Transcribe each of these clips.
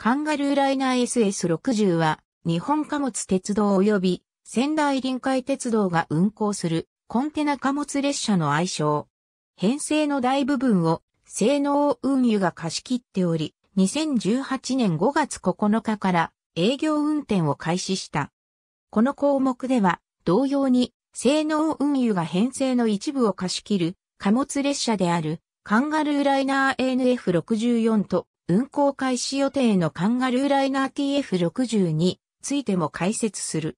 カンガルーライナー SS60 は、日本貨物鉄道及び仙台臨海鉄道が運行するコンテナ貨物列車の愛称。編成の大部分を性能運輸が貸し切っており、2018年5月9日から営業運転を開始した。この項目では、同様に性能運輸が編成の一部を貸し切る貨物列車であるカンガルーライナー ANF64 と運行開始予定のカンガルーライナー t f 6 2についても解説する。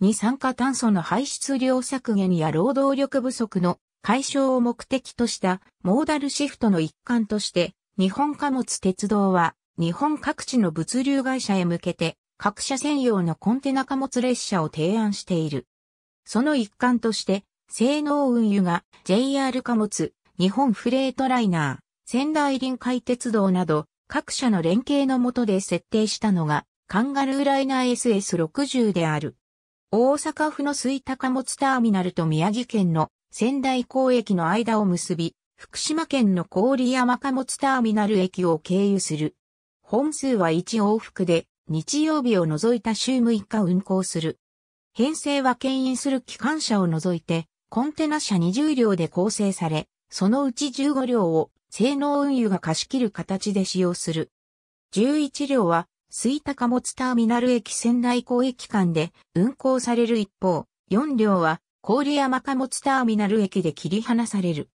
二酸化炭素の排出量削減や労働力不足の解消を目的としたモーダルシフトの一環として、日本貨物鉄道は日本各地の物流会社へ向けて各社専用のコンテナ貨物列車を提案している。その一環として、性能運輸が JR 貨物、日本フレートライナー、仙台臨海鉄道など各社の連携の下で設定したのが、カンガルーライナー SS60 である。大阪府の水高物ターミナルと宮城県の仙台港駅の間を結び、福島県の郡山貨物ターミナル駅を経由する。本数は1往復で、日曜日を除いた週6日運行する。編成は牽引する機関車を除いて、コンテナ車20両で構成され、そのうち15両を性能運輸が貸し切る形で使用する。11両は、水田貨物ターミナル駅仙台港駅間で運行される一方、4両は、郡山貨物ターミナル駅で切り離される。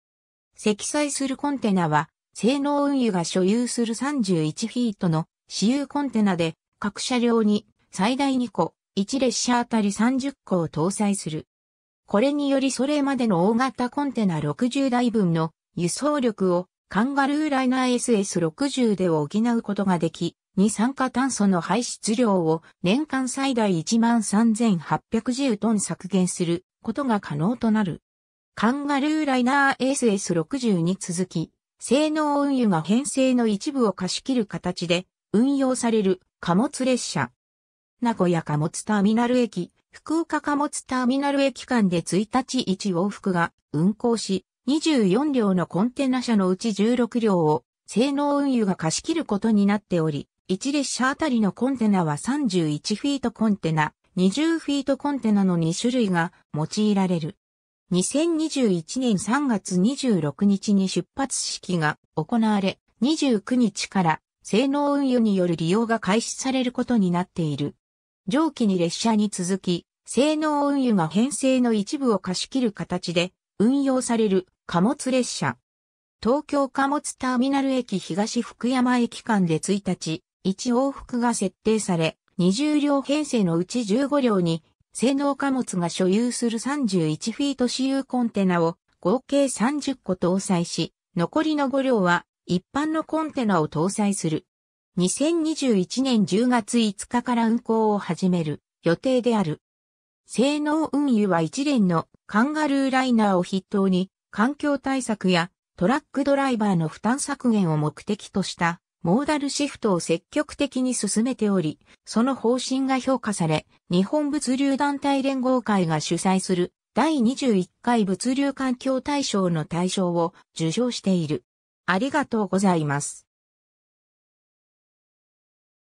積載するコンテナは、性能運輸が所有する31フィートの私有コンテナで、各車両に最大2個、1列車あたり30個を搭載する。これによりそれまでの大型コンテナ60台分の輸送力をカンガルーライナー SS60 で補うことができ、二酸化炭素の排出量を年間最大13,810トン削減することが可能となる。カンガルーライナー SS60 に続き、性能運輸が編成の一部を貸し切る形で運用される貨物列車。名古屋貨物ターミナル駅、福岡貨物ターミナル駅間で1日1往復が運行し、24両のコンテナ車のうち16両を性能運輸が貸し切ることになっており、1列車あたりのコンテナは31フィートコンテナ、20フィートコンテナの2種類が用いられる。2021年3月26日に出発式が行われ、29日から性能運輸による利用が開始されることになっている。上記に列車に続き、性能運輸が編成の一部を貸し切る形で運用される貨物列車。東京貨物ターミナル駅東福山駅間で1日、1往復が設定され、20両編成のうち15両に、性能貨物が所有する31フィート私有コンテナを合計30個搭載し、残りの5両は一般のコンテナを搭載する。2021年10月5日から運行を始める予定である。性能運輸は一連のカンガルーライナーを筆頭に環境対策やトラックドライバーの負担削減を目的としたモーダルシフトを積極的に進めており、その方針が評価され、日本物流団体連合会が主催する第21回物流環境大賞の大賞を受賞している。ありがとうございます。